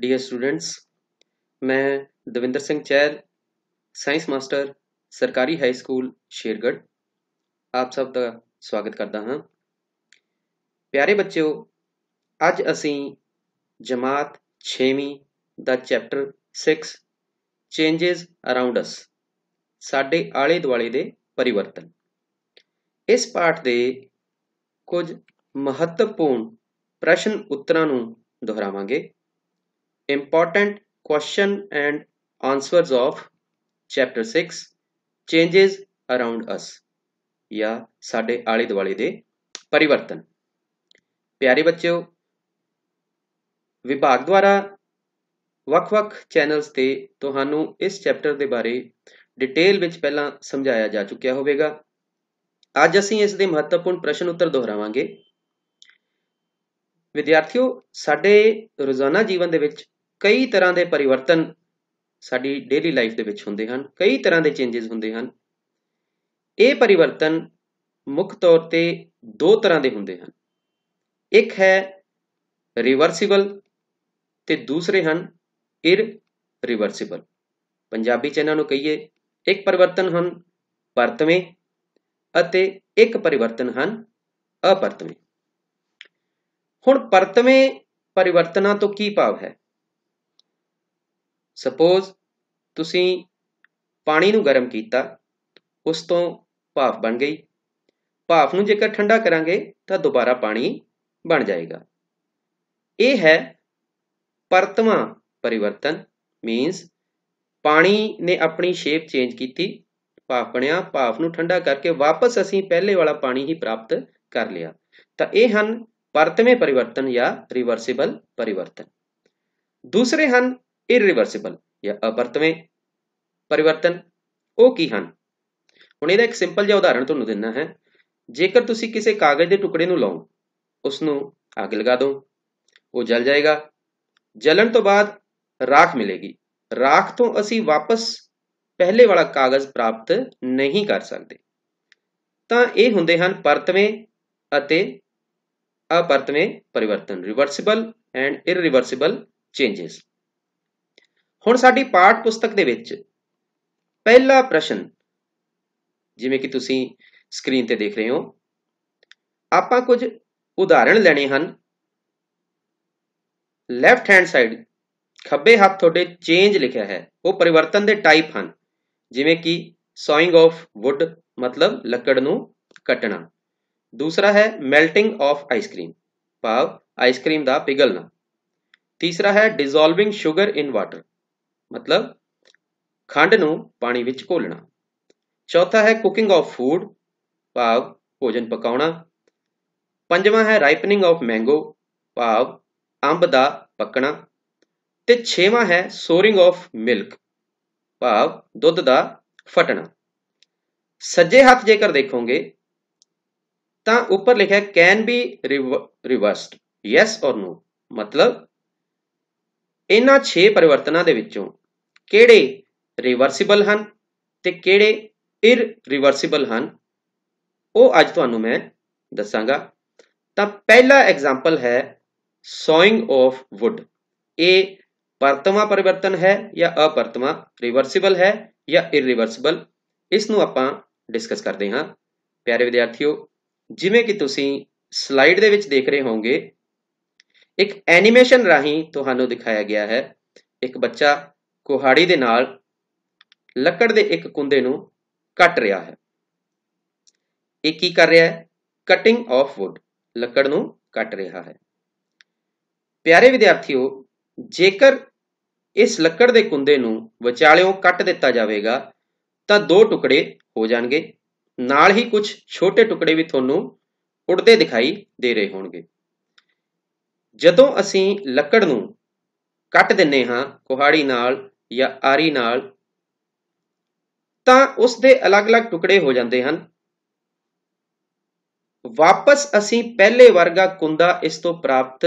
dear students ਮੈਂ ਦਵਿੰਦਰ ਸਿੰਘ ਚੈਲ science master ਸਰਕਾਰੀ ਹਾਈ ਸਕੂਲ ਸ਼ੇਰਗੜ ਆਪ ਸਭ ਦਾ ਸਵਾਗਤ ਕਰਦਾ ਹਾਂ ਪਿਆਰੇ ਬੱਚਿਓ ਅੱਜ ਅਸੀਂ ਜਮਾਤ 6ਵੀਂ ਦਾ ਚੈਪਟਰ 6 ਚੇਂजेस ਅਰਾਊਂਡ ਅਸ ਸਾਡੇ ਆਲੇ ਦੁਆਲੇ ਦੇ ਪਰਿਵਰਤਨ ਇਸ ਪਾਠ ਦੇ ਕੁਝ ਮਹੱਤਵਪੂਰਨ ਪ੍ਰਸ਼ਨ ਉੱਤਰਾਂ ਨੂੰ ਦੁਹਰਾਵਾਂਗੇ Important question and answers of chapter 6 changes around us ਯਾ ਸਾਡੇ ਆਲੇ ਦੁਆਲੇ ਦੇ ਪਰਿਵਰਤਨ ਪਿਆਰੇ ਬੱਚਿਓ ਵਿਭਾਗ ਦੁਆਰਾ ਵੱਖ-ਵੱਖ ਚੈਨਲਸ ਤੇ ਤੁਹਾਨੂੰ ਇਸ ਚੈਪਟਰ ਦੇ ਬਾਰੇ ਡਿਟੇਲ ਵਿੱਚ ਪਹਿਲਾਂ ਸਮਝਾਇਆ ਜਾ ਚੁੱਕਿਆ ਹੋਵੇਗਾ ਅੱਜ ਅਸੀਂ ਇਸ ਦੇ ਮਹੱਤਵਪੂਰਨ ਪ੍ਰਸ਼ਨ ਉੱਤਰ ਦੁਹਰਾਵਾਂਗੇ ਵਿਦਿਆਰਥੀਓ ਸਾਡੇ ਰੋਜ਼ਾਨਾ ਜੀਵਨ ਦੇ ਵਿੱਚ ਕਈ ਤਰ੍ਹਾਂ ਦੇ ਪਰਿਵਰਤਨ ਸਾਡੀ ਡੇਲੀ ਲਾਈਫ ਦੇ ਵਿੱਚ ਹੁੰਦੇ ਹਨ ਕਈ ਤਰ੍ਹਾਂ ਦੇ ਚੇਂਜਸ ਹੁੰਦੇ ਹਨ ਇਹ ਪਰਿਵਰਤਨ ਮੁੱਖ ਤੌਰ ਤੇ ਦੋ ਤਰ੍ਹਾਂ ਦੇ ਹੁੰਦੇ ਹਨ ਇੱਕ ਹੈ ਰਿਵਰਸੀਬਲ ਤੇ ਦੂਸਰੇ ਹਨ ਇਰ ਰਿਵਰਸੀਬਲ ਪੰਜਾਬੀ ਚ ਇਹਨਾਂ ਨੂੰ ਕਹੀਏ ਇੱਕ ਪਰਿਵਰਤਨ ਹਨ ਪਰਤਵੇਂ ਅਤੇ ਇੱਕ ਪਰਿਵਰਤਨ ਹਨ ਅਪਰਤਵੇਂ ਹੁਣ ਪਰਤਵੇਂ ਪਰਿਵਰਤਨਾਂ ਤੋਂ ਕੀ ਭਾਵ ਹੈ ਸਪੋਜ਼ ਤੁਸੀਂ ਪਾਣੀ ਨੂੰ ਗਰਮ ਕੀਤਾ ਉਸ ਤੋਂ ਭਾਫ਼ ਬਣ ਗਈ ਭਾਫ਼ ਨੂੰ ਜੇਕਰ ਠੰਡਾ ਕਰਾਂਗੇ ਤਾਂ ਦੁਬਾਰਾ ਪਾਣੀ ਬਣ ਜਾਏਗਾ ਇਹ ਹੈ ਪਰਤਵਾ ਪਰਿਵਰਤਨ ਮੀਨਸ ਪਾਣੀ ਨੇ ਆਪਣੀ ਸ਼ੇਪ ਚੇਂਜ ਕੀਤੀ ਭਾਫ਼ ਬਣਿਆ ਭਾਫ਼ ਨੂੰ ਠੰਡਾ ਕਰਕੇ ਵਾਪਸ ਅਸੀਂ ਪਹਿਲੇ ਵਾਲਾ ਪਾਣੀ ਹੀ ਪ੍ਰਾਪਤ ਕਰ ਲਿਆ ਤਾਂ ਇਹ ਹਨ ਪਰਤਵੇਂ ਪਰਿਵਰਤਨ ਜਾਂ ਰਿਵਰਸੀਬਲ ਪਰਿਵਰਤਨ ਦੂਸਰੇ ਹਨ ਇਰਰੀਵਰਸੀਬਲ ਜਾਂ ਅਪਰਤਵੇਂ ਪਰਿਵਰਤਨ ਉਹ ਕੀ ਹਨ ਹੁਣ ਇਹਦਾ ਇੱਕ ਸਿੰਪਲ ਜਿਹਾ ਉਦਾਹਰਣ ਤੁਹਾਨੂੰ ਦਿੰਨਾ ਹੈ ਜੇਕਰ ਤੁਸੀਂ ਕਿਸੇ ਕਾਗਜ਼ ਦੇ ਟੁਕੜੇ ਨੂੰ ਲਾਓ ਉਸ ਨੂੰ ਅੱਗ ਲਗਾ ਦਿਓ ਉਹ ਜਲ ਜਾਏਗਾ ਜਲਣ ਤੋਂ ਬਾਅਦ ਰਾਖ ਮਿਲੇਗੀ ਰਾਖ ਤੋਂ ਅਸੀਂ ਵਾਪਸ ਪਹਿਲੇ ਵਾਲਾ ਕਾਗਜ਼ ਪ੍ਰਾਪਤ ਨਹੀਂ ਕਰ ਸਕਦੇ ਤਾਂ ਇਹ ਹੁੰਦੇ ਹਨ ਪਰਤਵੇਂ ਅਤੇ ਅਪਰਤਵੇਂ ਪਰਿਵਰਤਨ ਰਿਵਰਸੀਬਲ ਐਂਡ ਇਰਰੀਵਰਸੀਬਲ ਚੇਂजेस ਹੁਣ ਸਾਡੀ ਪਾਠ ਪੁਸਤਕ ਦੇ ਵਿੱਚ ਪਹਿਲਾ ਪ੍ਰਸ਼ਨ ਜਿਵੇਂ ਕਿ ਤੁਸੀਂ ਸਕਰੀਨ ਤੇ ਦੇਖ ਰਹੇ ਹੋ ਆਪਾਂ ਕੁਝ ਉਦਾਹਰਣ ਲੈਣੇ ਹਨ ਲੈਫਟ ਹੈਂਡ ਸਾਈਡ ਖੱਬੇ ਹੱਥ ਤੁਹਾਡੇ ਚੇਂਜ ਲਿਖਿਆ ਹੈ ਉਹ ਪਰਿਵਰਤਨ ਦੇ ਟਾਈਪ ਹਨ ਜਿਵੇਂ ਕਿ ਸੌਇੰਗ ਆਫ ਵੁੱਡ ਮਤਲਬ ਲੱਕੜ ਨੂੰ ਕੱਟਣਾ ਦੂਸਰਾ ਹੈ ਮੈਲਟਿੰਗ ਆਫ ਆਈਸਕ੍ਰੀਮ ਭਾਵ ਆਈਸਕ੍ਰੀਮ ਦਾ ਪਿਘਲਣਾ ਤੀਸਰਾ ਹੈ ਡਿਸੋਲਵਿੰਗ 슈ਗਰ ਇਨ ਵਾਟਰ ਮਤਲਬ ਖੰਡ ਨੂੰ ਪਾਣੀ ਵਿੱਚ ਘੋਲਣਾ ਚੌਥਾ ਹੈ ਕੁਕਿੰਗ ਆਫ ਫੂਡ ਭਾਵ ਭੋਜਨ ਪਕਾਉਣਾ ਪੰਜਵਾਂ ਹੈ ਰਾਈਪਨਿੰਗ ਆਫ ਮੈਂਗੋ ਭਾਵ ਅੰਬ ਦਾ ਪੱਕਣਾ ਤੇ ਛੇਵਾਂ ਹੈ ਸੋਰਿੰਗ ਆਫ ਮਿਲਕ ਭਾਵ ਦੁੱਧ ਦਾ ਫਟਣਾ ਸੱਜੇ ਹੱਥ ਜੇਕਰ ਦੇਖੋਗੇ ਤਾਂ ਉੱਪਰ ਲਿਖਿਆ can be reversed yes or no ਮਤਲਬ ਇਹਨਾਂ 6 ਪਰਿਵਰਤਨਾਂ ਦੇ ਵਿੱਚੋਂ ਕਿਹੜੇ ਰਿਵਰਸੀਬਲ ਹਨ ਤੇ ਕਿਹੜੇ ਰਿਵਰਸੀਬਲ ਹਨ ਉਹ ਅੱਜ ਤੁਹਾਨੂੰ ਮੈਂ ਦੱਸਾਂਗਾ ਤਾਂ ਪਹਿਲਾ ਐਗਜ਼ਾਮਪਲ ਹੈ ਸੋਇੰਗ ਆਫ ਵੁੱਡ ਇਹ ਪਰਤਮਾ ਪਰਿਵਰਤਨ ਹੈ ਜਾਂ ਅਪਰਤਮਾ ਰਿਵਰਸੀਬਲ ਹੈ ਜਾਂ ਰਿਵਰਸੀਬਲ ਇਸ ਨੂੰ ਆਪਾਂ ਡਿਸਕਸ ਕਰਦੇ ਹਾਂ ਪਿਆਰੇ ਵਿਦਿਆਰਥੀਓ ਜਿਵੇਂ ਕਿ ਤੁਸੀਂ ਸਲਾਈਡ ਦੇ ਵਿੱਚ ਦੇਖ ਰਹੇ ਹੋਵੋਗੇ ਇੱਕ ਐਨੀਮੇਸ਼ਨ ਰਾਹੀਂ ਤੁਹਾਨੂੰ ਦਿਖਾਇਆ ਗਿਆ ਹੈ ਇੱਕ ਬੱਚਾ ਕੁਹਾੜੀ ਦੇ ਨਾਲ ਲੱਕੜ ਦੇ ਇੱਕ ਕੁੰਦੇ ਨੂੰ ਕੱਟ ਰਿਹਾ ਹੈ ਇਹ ਕੀ ਕਰ ਰਿਹਾ ਹੈ ਕਟਿੰਗ ਆਫ ਵੁੱਡ ਲੱਕੜ ਨੂੰ ਕੱਟ ਰਿਹਾ ਹੈ ਪਿਆਰੇ ਵਿਦਿਆਰਥੀਓ ਜੇਕਰ ਇਸ ਲੱਕੜ ਦੇ ਕੁੰਦੇ ਨੂੰ ਵਿਚਾਲਿਓਂ ਕੱਟ ਦਿੱਤਾ ਜਾਵੇਗਾ ਤਾਂ ਦੋ ਟੁਕੜੇ ਹੋ ਜਾਣਗੇ ਨਾਲ ਹੀ ਕੁਝ ਛੋਟੇ ਟੁਕੜੇ ਵੀ ਤੁਹਾਨੂੰ ਉੱਡਦੇ ਦਿਖਾਈ ਦੇ ਰਹੇ ਹੋਣਗੇ ਜਦੋਂ ਅਸੀਂ ਲੱਕੜ ਨੂੰ ਕੱਟ ਦਿੰਨੇ ਹਾਂ ਕੁਹਾੜੀ ਨਾਲ ਜਾਂ ਆਰੀ ਨਾਲ ਤਾਂ ਉਸ ਦੇ ਅਲੱਗ-ਅਲੱਗ ਟੁਕੜੇ ਹੋ ਜਾਂਦੇ ਹਨ ਵਾਪਸ ਅਸੀਂ ਪਹਿਲੇ ਵਰਗਾ ਕੁੰਦਾ ਇਸ ਤੋਂ ਪ੍ਰਾਪਤ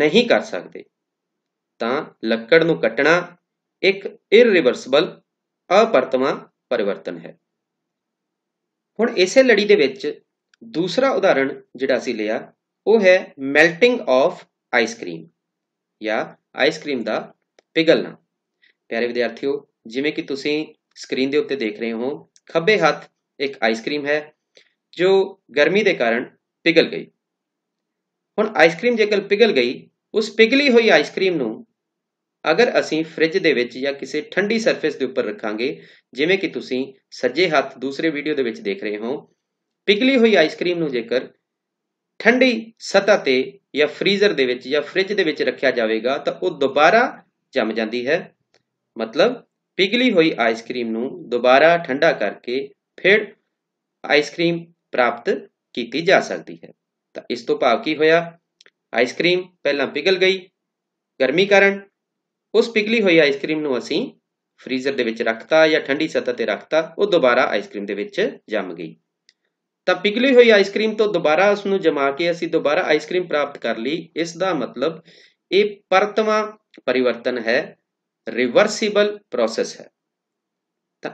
ਨਹੀਂ ਕਰ ਸਕਦੇ ਤਾਂ ਲੱਕੜ ਨੂੰ ਕੱਟਣਾ ਇੱਕ ਇਰਰੀਵਰਸਿਬਲ ਅਪਰਤਮਾ ਪਰਿਵਰਤਨ ਹੈ ਹੁਣ ਇਸੇ ਲੜੀ ਦੇ ਵਿੱਚ ਦੂਸਰਾ ਉਦਾਹਰਣ ਜਿਹੜਾ ਅਸੀਂ ਲਿਆ ਉਹ ਹੈ ਮੈਲਟਿੰਗ ਆਫ ਆਈਸਕ੍ਰੀਮ ਜਾਂ ਆਈਸਕ੍ਰੀਮ ਦਾ ਪਿਘਲਣਾ ਪਿਆਰੇ ਵਿਦਿਆਰਥੀਓ ਜਿਵੇਂ ਕਿ ਤੁਸੀਂ ਸਕਰੀਨ ਦੇ ਉੱਤੇ ਦੇਖ ਰਹੇ ਹੋ ਖੱਬੇ ਹੱਥ ਇੱਕ ਆਈਸਕ੍ਰੀਮ ਹੈ ਜੋ ਗਰਮੀ ਦੇ ਕਾਰਨ ਪਿਘਲ ਗਈ ਹੁਣ ਆਈਸਕ੍ਰੀਮ ਜੇਕਰ ਪਿਘਲ ਗਈ ਉਸ ਪਿਘਲੀ ਹੋਈ ਆਈਸਕ੍ਰੀਮ ਨੂੰ ਅਗਰ ਅਸੀਂ ਫ੍ਰਿਜ ਦੇ ਵਿੱਚ ਜਾਂ ਕਿਸੇ ਠੰਡੀ ਸਰਫੇਸ ਦੇ ਉੱਪਰ ਰੱਖਾਂਗੇ ਜਿਵੇਂ ਕਿ ਤੁਸੀਂ ਸੱਜੇ ਹੱਥ ਦੂਸਰੇ ਵੀਡੀਓ ਦੇ ਵਿੱਚ ਦੇਖ ਰਹੇ ਹੋ ਪਿਘਲੀ ਹੋਈ ਆਈਸਕ੍ਰੀਮ ਨੂੰ ਜੇਕਰ ਠੰਡੀ ਸਤਹ ਤੇ ਜਾਂ ਫ੍ਰੀਜ਼ਰ ਦੇ ਵਿੱਚ ਜਾਂ ਫ੍ਰਿਜ ਦੇ ਵਿੱਚ ਰੱਖਿਆ ਜਾਵੇਗਾ ਤਾਂ ਉਹ ਦੁਬਾਰਾ ਜੰਮ ਜਾਂਦੀ ਹੈ ਮਤਲਬ ਪਿਘਲੀ ਹੋਈ ਆਈਸਕ੍ਰੀਮ ਨੂੰ ਦੁਬਾਰਾ ਠੰਡਾ ਕਰਕੇ ਫਿਰ ਆਈਸਕ੍ਰੀਮ ਪ੍ਰਾਪਤ ਕੀਤੀ ਜਾ ਸਕਦੀ ਹੈ ਤਾਂ ਇਸ ਤੋਂ ਭਾਵ ਕੀ ਹੋਇਆ ਆਈਸਕ੍ਰੀਮ ਪਹਿਲਾਂ ਪਿਘਲ ਗਈ ਗਰਮੀ ਕਾਰਨ ਉਸ ਪਿਘਲੀ ਹੋਈ ਆਈਸਕ੍ਰੀਮ ਨੂੰ ਅਸੀਂ ਫ੍ਰੀਜ਼ਰ ਦੇ ਵਿੱਚ ਰੱਖਤਾ ਜਾਂ ਠੰਡੀ ਸਤਹ ਤੇ ਰੱਖਤਾ ਉਹ ਦੁਬਾਰਾ ਆਈਸਕ੍ਰੀਮ ਦੇ ਵਿੱਚ ਜੰਮ ਗਈ ਤਾਂ ਪਿਘਲੀ ਹੋਈ ਆਈਸਕ੍ਰੀਮ ਤੋਂ ਦੁਬਾਰਾ ਉਸ ਨੂੰ ਜਮਾ ਕੇ ਅਸੀਂ ਦੁਬਾਰਾ ਆਈਸਕ੍ਰੀਮ ਪ੍ਰਾਪਤ ਕਰ ਲਈ ਇਸ ਦਾ ਮਤਲਬ ਇਹ ਪਰਤਵਾ ਪਰਿਵਰਤਨ ਹੈ ਰਿਵਰਸੀਬਲ ਪ੍ਰੋਸੈਸ ਹੈ ਤਾਂ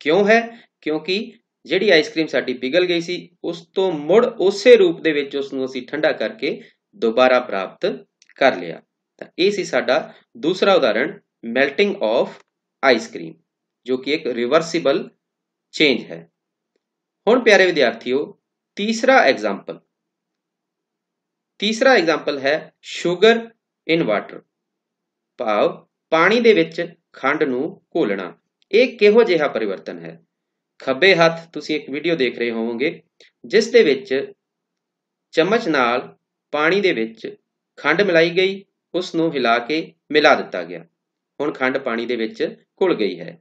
ਕਿਉਂ ਹੈ ਕਿਉਂਕਿ ਜਿਹੜੀ ਆਈਸਕ੍ਰੀਮ ਸਾਡੀ ਪਿਘਲ ਗਈ ਸੀ ਉਸ ਤੋਂ ਮੁੜ ਉਸੇ ਰੂਪ ਦੇ ਵਿੱਚ ਉਸ ਨੂੰ ਅਸੀਂ ਠੰਡਾ ਕਰਕੇ ਦੁਬਾਰਾ ਪ੍ਰਾਪਤ ਕਰ ਲਿਆ ਤਾਂ ਇਹ ਸੀ ਸਾਡਾ ਦੂਸਰਾ ਉਦਾਹਰਣ ਮੈਲਟਿੰਗ ਆਫ ਆਈਸਕ੍ਰੀਮ ਜੋ ਕਿ ਇੱਕ ਰਿਵਰਸੀਬਲ ਚੇਂਜ ਹੈ ਹੁਣ ਪਿਆਰੇ ਵਿਦਿਆਰਥੀਓ ਤੀਸਰਾ ਐਗਜ਼ਾਮਪਲ ਤੀਸਰਾ ਐਗਜ਼ਾਮਪਲ ਹੈ 슈ਗਰ ਇਨ ਵਾਟਰ ਭਾਵ ਪਾਣੀ ਦੇ ਵਿੱਚ ਖੰਡ ਨੂੰ ਘੋਲਣਾ ਇਹ ਕਿਹੋ ਜਿਹਾ ਪਰਿਵਰਤਨ ਹੈ ਖੱਬੇ ਹੱਥ ਤੁਸੀਂ ਇੱਕ ਵੀਡੀਓ ਦੇਖ ਰਹੇ ਹੋਵੋਗੇ ਜਿਸ ਦੇ ਵਿੱਚ ਚਮਚ ਨਾਲ ਪਾਣੀ ਦੇ ਵਿੱਚ ਖੰਡ ਮਿਲਾਈ ਗਈ ਉਸ ਨੂੰ ਹਿਲਾ ਕੇ ਮਿਲਾ ਦਿੱਤਾ ਗਿਆ ਹੁਣ ਖੰਡ ਪਾਣੀ ਦੇ ਵਿੱਚ ਘੁਲ ਗਈ ਹੈ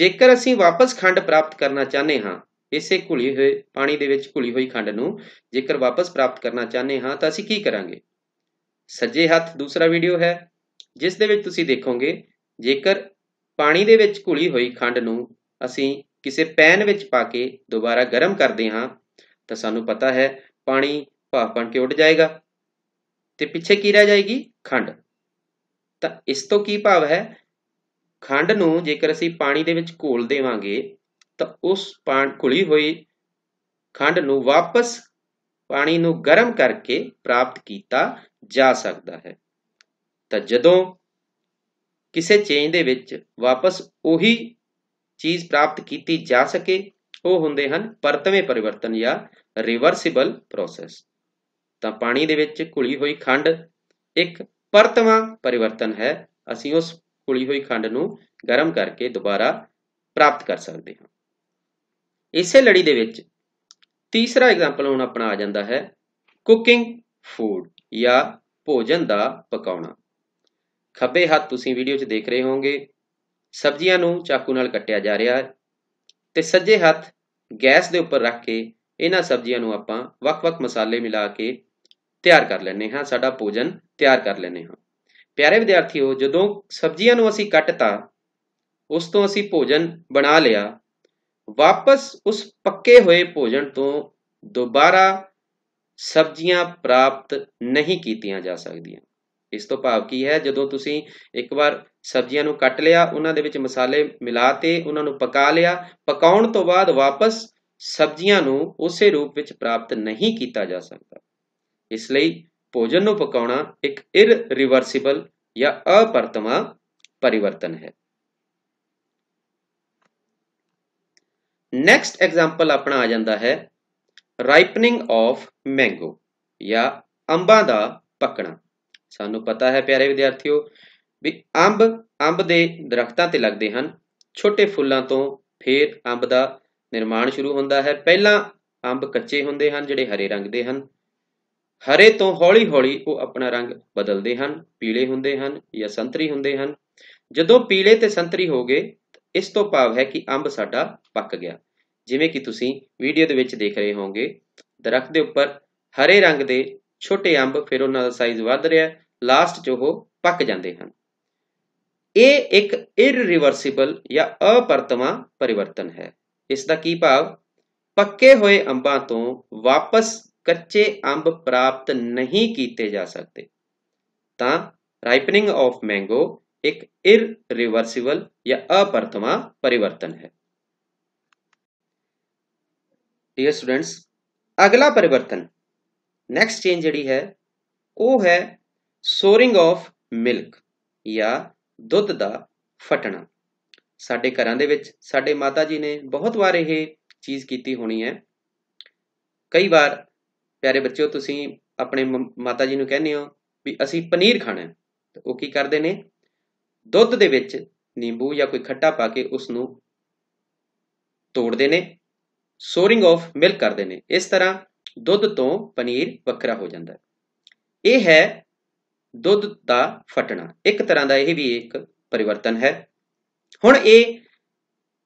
ਜੇਕਰ ਅਸੀਂ ਵਾਪਸ ਖੰਡ ਪ੍ਰਾਪਤ ਕਰਨਾ ਚਾਹੁੰਦੇ ਹਾਂ ਇਸੇ ਘੁਲੀ ਹੋਏ ਪਾਣੀ ਦੇ ਵਿੱਚ ਘੁਲੀ ਹੋਈ ਖੰਡ ਨੂੰ ਜੇਕਰ ਵਾਪਸ ਪ੍ਰਾਪਤ ਕਰਨਾ ਚਾਹੁੰਦੇ ਹਾਂ ਤਾਂ ਅਸੀਂ ਕੀ ਕਰਾਂਗੇ ਸੱਜੇ ਹੱਥ ਦੂਸਰਾ ਵੀਡੀਓ ਹੈ ਜਿਸ ਦੇ ਵਿੱਚ ਤੁਸੀਂ ਦੇਖੋਗੇ ਜੇਕਰ ਪਾਣੀ ਦੇ ਵਿੱਚ ਘੁਲੀ ਹੋਈ ਖੰਡ ਨੂੰ ਅਸੀਂ ਕਿਸੇ ਪੈਨ ਵਿੱਚ ਪਾ ਕੇ ਦੁਬਾਰਾ ਗਰਮ ਕਰਦੇ ਹਾਂ ਤਾਂ ਸਾਨੂੰ ਪਤਾ ਹੈ ਪਾਣੀ ਭਾਫ ਬਣ ਕੇ ਉੱਡ ਜਾਏਗਾ ਤੇ ਪਿੱਛੇ ਕੀ ਰਹਿ ਜਾਏਗੀ ਖੰਡ ਤਾਂ ਇਸ ਤੋਂ ਕੀ ਭਾਵ ਹੈ ਖੰਡ ਨੂੰ ਜੇਕਰ ਅਸੀਂ ਪਾਣੀ ਦੇ ਵਿੱਚ ਘੋਲ ਦੇਵਾਂਗੇ ਤਾਂ ਉਸ ਪਾਣ ਕੁਲੀ ਹੋਈ ਖੰਡ ਨੂੰ ਵਾਪਸ ਪਾਣੀ ਨੂੰ ਗਰਮ ਕਰਕੇ ਪ੍ਰਾਪਤ ਕੀਤਾ ਜਾ ਸਕਦਾ ਹੈ ਤਾਂ ਜਦੋਂ ਕਿਸੇ ਚੇਂਜ ਦੇ ਵਿੱਚ ਵਾਪਸ ਉਹੀ ਚੀਜ਼ ਪ੍ਰਾਪਤ ਕੀਤੀ ਜਾ ਸਕੇ ਉਹ ਹੁੰਦੇ ਹਨ ਪਰਤਵੇਂ ਪਰਿਵਰਤਨ ਜਾਂ ਰਿਵਰਸੀਬਲ ਪ੍ਰੋਸੈਸ ਤਾਂ ਪਾਣੀ ਦੇ ਵਿੱਚ ਕੁਲੀ ਹੋਈ ਖੰਡ ਇੱਕ ਪਰਤਵਾ ਪਰਿਵਰਤਨ ਹੈ ਅਸੀਂ ਉਸ ਕੁਲੀ ਹੋਈ ਖੰਡ ਨੂੰ ਗਰਮ ਕਰਕੇ ਦੁਬਾਰਾ ਪ੍ਰਾਪਤ ਕਰ ਸਕਦੇ ਹਾਂ ਇਸੇ ਲੜੀ ਦੇ ਵਿੱਚ ਤੀਸਰਾ ਐਗਜ਼ਾਮਪਲ ਹੁਣ ਆਪਣਾ ਆ ਜਾਂਦਾ ਹੈ ਕੁਕਿੰਗ ਫੂਡ ਜਾਂ ਭੋਜਨ ਦਾ ਪਕਾਉਣਾ ਖੱਬੇ ਹੱਥ ਤੁਸੀਂ ਵੀਡੀਓ 'ਚ ਦੇਖ ਰਹੇ ਹੋਵੋਗੇ ਸਬਜ਼ੀਆਂ ਨੂੰ ਚਾਕੂ ਨਾਲ ਕੱਟਿਆ ਜਾ ਰਿਹਾ ਹੈ ਤੇ ਸੱਜੇ ਹੱਥ ਗੈਸ ਦੇ ਉੱਪਰ ਰੱਖ ਕੇ ਇਹਨਾਂ ਸਬਜ਼ੀਆਂ ਨੂੰ ਆਪਾਂ ਵੱਖ-ਵੱਖ ਮਸਾਲੇ ਮਿਲਾ ਕੇ ਤਿਆਰ ਕਰ ਲੈਨੇ ਹਾਂ ਸਾਡਾ ਭੋਜਨ ਤਿਆਰ ਕਰ ਲੈਨੇ ਹਾਂ ਪਿਆਰੇ ਵਿਦਿਆਰਥੀਓ ਜਦੋਂ ਸਬਜ਼ੀਆਂ ਨੂੰ ਅਸੀਂ ਕੱਟਤਾ ਉਸ ਤੋਂ ਅਸੀਂ ਭੋਜਨ ਬਣਾ ਲਿਆ ਵਾਪਸ ਉਸ ਪੱਕੇ ਹੋਏ ਭੋਜਨ ਤੋਂ ਦੁਬਾਰਾ ਸਬਜ਼ੀਆਂ ਪ੍ਰਾਪਤ ਨਹੀਂ ਕੀਤੀਆਂ ਜਾ ਸਕਦੀਆਂ ਇਸ ਤੋਂ ਭਾਵ ਕੀ ਹੈ ਜਦੋਂ ਤੁਸੀਂ ਇੱਕ ਵਾਰ ਸਬਜ਼ੀਆਂ ਨੂੰ ਕੱਟ ਲਿਆ ਉਹਨਾਂ ਦੇ ਵਿੱਚ ਮਸਾਲੇ ਮਿਲਾ ਤੇ ਉਹਨਾਂ ਨੂੰ ਪਕਾ ਲਿਆ ਪਕਾਉਣ ਤੋਂ ਬਾਅਦ ਵਾਪਸ ਸਬਜ਼ੀਆਂ ਨੂੰ ਉਸੇ ਰੂਪ ਵਿੱਚ ਪ੍ਰਾਪਤ ਨਹੀਂ ਕੀਤਾ ਜਾ ਸਕਦਾ ਇਸ ਲਈ ਭੋਜਨ ਨੂੰ ਪਕਾਉਣਾ ਇੱਕ ਇਰ ਰਿਵਰਸੀਬਲ ਜਾਂ ਅਪਰਤਮਾ ਪਰਿਵਰਤਨ ਹੈ ਨੈਕਸਟ ਐਗਜ਼ਾਮਪਲ ਆਪਣਾ ਆ ਜਾਂਦਾ ਹੈ ਰਾਈਪਨਿੰਗ ਆਫ ਮੈਂਗੋ ਜਾਂ ਅੰਬਾਂ ਦਾ ਪੱਕਣਾ ਸਾਨੂੰ ਪਤਾ ਹੈ ਪਿਆਰੇ ਵਿਦਿਆਰਥੀਓ ਵੀ ਅੰਬ ਅੰਬ ਦੇ ਦਰਖਤਾਂ ਤੇ ਲੱਗਦੇ ਹਨ ਛੋਟੇ ਫੁੱਲਾਂ ਤੋਂ ਫਿਰ ਅੰਬ ਦਾ ਨਿਰਮਾਣ ਸ਼ੁਰੂ ਹੁੰਦਾ ਹੈ ਪਹਿਲਾਂ ਅੰਬ ਕੱਚੇ ਹੁੰਦੇ ਹਨ ਜਿਹੜੇ ਹਰੇ ਰੰਗ ਦੇ ਹਨ ਹਰੇ ਤੋਂ ਹੌਲੀ-ਹੌਲੀ ਉਹ ਆਪਣਾ ਰੰਗ ਬਦਲਦੇ ਹਨ ਪੀਲੇ ਹੁੰਦੇ ਹਨ ਜਾਂ ਸੰਤਰੀ ਹੁੰਦੇ ਹਨ ਜਦੋਂ ਪੀਲੇ ਤੇ ਸੰਤਰੀ ਹੋ ਗਏ ਇਸ ਤੋਂ ਭਾਵ ਹੈ ਕਿ ਅੰਬ ਸਾਡਾ ਪੱਕ ਗਿਆ ਜਿਵੇਂ ਕਿ ਤੁਸੀਂ ਵੀਡੀਓ ਦੇ ਵਿੱਚ ਦੇਖ ਰਹੇ ਹੋਵੋਗੇ ਦਰਖਤ ਦੇ ਉੱਪਰ ਹਰੇ ਰੰਗ ਦੇ ਛੋਟੇ ਅੰਬ ਫਿਰ ਉਹਨਾਂ ਦਾ ਸਾਈਜ਼ ਵੱਧ ਰਿਹਾ ਲਾਸਟ 'ਚ ਉਹ ਪੱਕ ਜਾਂਦੇ ਹਨ ਇਹ ਇੱਕ ਇਰਰੀਵਰਸੀਬਲ ਜਾਂ ਅਪਰਤਮਾ ਪਰਿਵਰਤਨ ਹੈ ਇਸ ਦਾ ਕੀ ਭਾਵ ਪੱਕੇ ਹੋਏ ਅੰਬਾਂ ਤੋਂ ਵਾਪਸ ਕੱਚੇ ਅੰਬ ਪ੍ਰਾਪਤ ਨਹੀਂ ਕੀਤੇ ਜਾ ਸਕਦੇ ਤਾਂ ਰਾਈਪਨਿੰਗ ਆਫ ਮੈਂਗੋ एक इरिवर्सिबल या अपरथमा परिवर्तन है डियर स्टूडेंट्स अगला परिवर्तन नेक्स्ट चेंज जड़ी है ਉਹ ਹੈ ਸੋਰਿੰਗ ਆਫ ਮਿਲਕ ਜਾਂ ਦੁੱਧ ਦਾ ਫਟਣਾ ਸਾਡੇ ਘਰਾਂ ਦੇ ਵਿੱਚ ਸਾਡੇ ਮਾਤਾ ਜੀ ਨੇ ਬਹੁਤ ਵਾਰ ਇਹ ਚੀਜ਼ ਕੀਤੀ ਹੋਣੀ ਹੈ ਕਈ ਵਾਰ ਪਿਆਰੇ ਬੱਚਿਓ ਤੁਸੀਂ ਆਪਣੇ ਮਾਤਾ ਜੀ ਨੂੰ ਕਹਿੰਦੇ ਹੋ ਵੀ ਅਸੀਂ ਪਨੀਰ ਖਾਣਾ ਹੈ ਉਹ ਕੀ ਕਰਦੇ ਨੇ ਦੁੱਧ ਦੇ ਵਿੱਚ ਨਿੰਬੂ ਜਾਂ ਕੋਈ ਖੱਟਾ ਪਾ ਕੇ ਉਸ ਨੂੰ ਤੋੜਦੇ ਨੇ ਸੋਰਿੰਗ ਆਫ ਮਿਲਕ ਕਰਦੇ ਨੇ ਇਸ ਤਰ੍ਹਾਂ ਦੁੱਧ ਤੋਂ ਪਨੀਰ ਵੱਖਰਾ ਹੋ ਜਾਂਦਾ ਹੈ ਇਹ ਹੈ ਦੁੱਧ ਦਾ ਫਟਣਾ ਇੱਕ ਤਰ੍ਹਾਂ ਦਾ ਇਹ ਵੀ ਇੱਕ ਪਰਿਵਰਤਨ ਹੈ ਹੁਣ ਇਹ